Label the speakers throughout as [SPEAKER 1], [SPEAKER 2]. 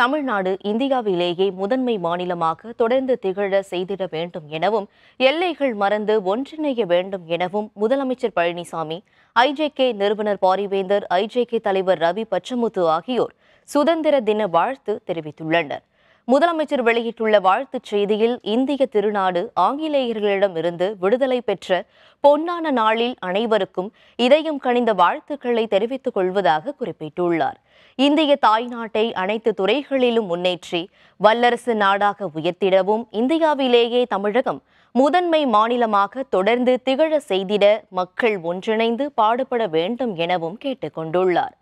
[SPEAKER 1] தமிழ்நாடு இந்தியாவிலேயே முதன்மை மாநிலமாக தொடர்ந்து திகழ செய்திட வேண்டும் எனவும் எல்லைகள் மறந்து ஒன்றிணைய வேண்டும் எனவும் முதலமைச்சர் பழனிசாமி ஐஜேகே நிறுவனர் பாரிவேந்தர் ஐஜேகே தலைவர் ரவி பச்சமுத்து ஆகியோர் சுதந்திர தின வாழ்த்து தெரிவித்துள்ளனர் முதலமைச்சர் வெளியிட்டுள்ள வாழ்த்துச் செய்தியில் இந்திய திருநாடு ஆங்கிலேயர்களிடமிருந்து விடுதலை பெற்ற பொன்னான நாளில் அனைவருக்கும் இதயம் கணிந்த வாழ்த்துக்களை தெரிவித்துக் கொள்வதாக குறிப்பிட்டுள்ளார் இந்திய தாய்நாட்டை அனைத்து துறைகளிலும் முன்னேற்றி வல்லரசு நாடாக உயர்த்திடவும் இந்தியாவிலேயே தமிழகம் முதன்மை மாநிலமாக தொடர்ந்து திகழ செய்திட மக்கள் ஒன்றிணைந்து பாடுபட வேண்டும் எனவும் கேட்டுக்கொண்டுள்ளார்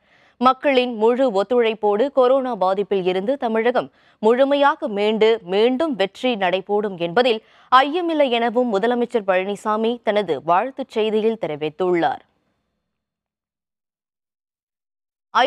[SPEAKER 1] மக்களின் முழு ஒத்துழைப்போடு கொரோனா பாதிப்பில் இருந்து தமிழகம் முழுமையாக மீண்டு மீண்டும் வெற்றி நடைபோடும் என்பதில் ஐயமில்லை எனவும் முதலமைச்சர் பழனிசாமி தனது வாழ்த்துச் செய்தியில் தெரிவித்துள்ளார்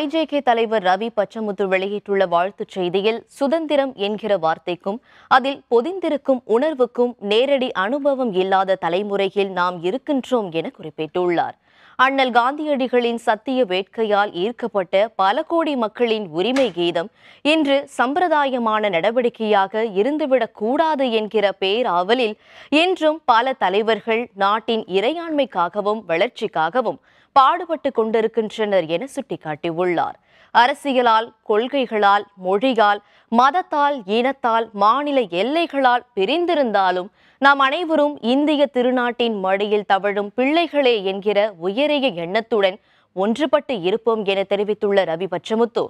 [SPEAKER 1] ஐஜேகே தலைவர் ரவி பச்சமுத்து வெளியிட்டுள்ள வாழ்த்துச் செய்தியில் சுதந்திரம் என்கிற வார்த்தைக்கும் அதில் பொதிந்திருக்கும் உணர்வுக்கும் நேரடி அனுபவம் இல்லாத தலைமுறையில் நாம் இருக்கின்றோம் என குறிப்பிட்டுள்ளார் அண்ணல் காந்தியடிகளின் சத்திய வேட்கையால் ஈர்க்கப்பட்ட பல கோடி மக்களின் உரிமை கீதம் இன்று சம்பிரதாயமான நடவடிக்கையாக இருந்துவிடக் கூடாது என்கிற பேராவலில் இன்றும் பல தலைவர்கள் நாட்டின் இறையாண்மைக்காகவும் வளர்ச்சிக்காகவும் பாடுபட்டு கொண்டிருக்கின்றனர் என சுட்டிக்காட்டியுள்ளார் அரசியலால் கொள்கைகளால் மொழியால் மதத்தால் இனத்தால் மாநில எல்லைகளால் பிரிந்திருந்தாலும் நாம் அனைவரும் இந்திய திருநாட்டின் மடியில் தவழும் பிள்ளைகளே என்கிற உயரிய எண்ணத்துடன் ஒன்றுபட்டு இருப்போம் என தெரிவித்துள்ள ரவி பச்சமுத்து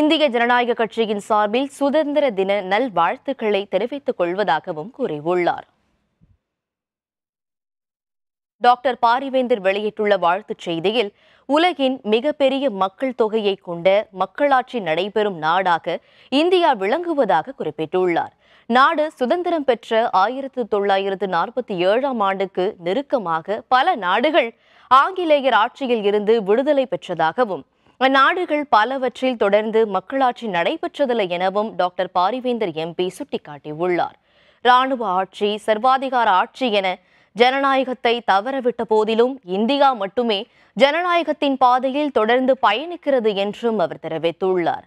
[SPEAKER 1] இந்திய ஜனநாயக கட்சியின் சார்பில் சுதந்திர தின நல்வாழ்த்துக்களை தெரிவித்துக் கொள்வதாகவும் கூறியுள்ளார் டாக்டர் பாரிவேந்தர் வெளியிட்டுள்ள வாழ்த்துச் செய்தியில் உலகின் மிகப்பெரிய மக்கள் தொகையை கொண்ட மக்களாட்சி நடைபெறும் நாடாக இந்தியா விளங்குவதாக குறிப்பிட்டுள்ளார் நாடு சுதந்திரம் பெற்ற ஆயிரத்து தொள்ளாயிரத்து நாற்பத்தி ஏழாம் ஆண்டுக்கு நெருக்கமாக பல நாடுகள் ஆங்கிலேயர் ஆட்சியில் இருந்து விடுதலை பெற்றதாகவும் அந்நாடுகள் பலவற்றில் தொடர்ந்து மக்களாட்சி நடைபெற்றதில்லை எனவும் டாக்டர் பாரிவேந்தர் எம்பி சுட்டிக்காட்டியுள்ளார் ராணுவ ஆட்சி சர்வாதிகார ஆட்சி என ஜனநாயகத்தை தவறவிட்ட போதிலும் இந்தியா மட்டுமே ஜனநாயகத்தின் பாதையில் தொடர்ந்து பயணிக்கிறது என்றும் அவர் தெரிவித்துள்ளார்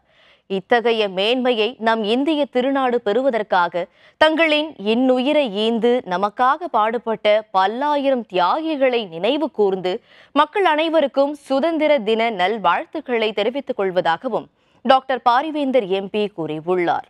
[SPEAKER 1] இத்தகைய மேன்மையை நம் இந்திய திருநாடு பெறுவதற்காக தங்களின் இன்னுயிரை ஈந்து நமக்காக பாடுபட்ட பல்லாயிரம் தியாகிகளை நினைவு கூர்ந்து மக்கள் அனைவருக்கும் சுதந்திர தின நல்வாழ்த்துக்களை தெரிவித்துக் கொள்வதாகவும் டாக்டர் பாரிவேந்தர் எம்பி கூறியுள்ளார்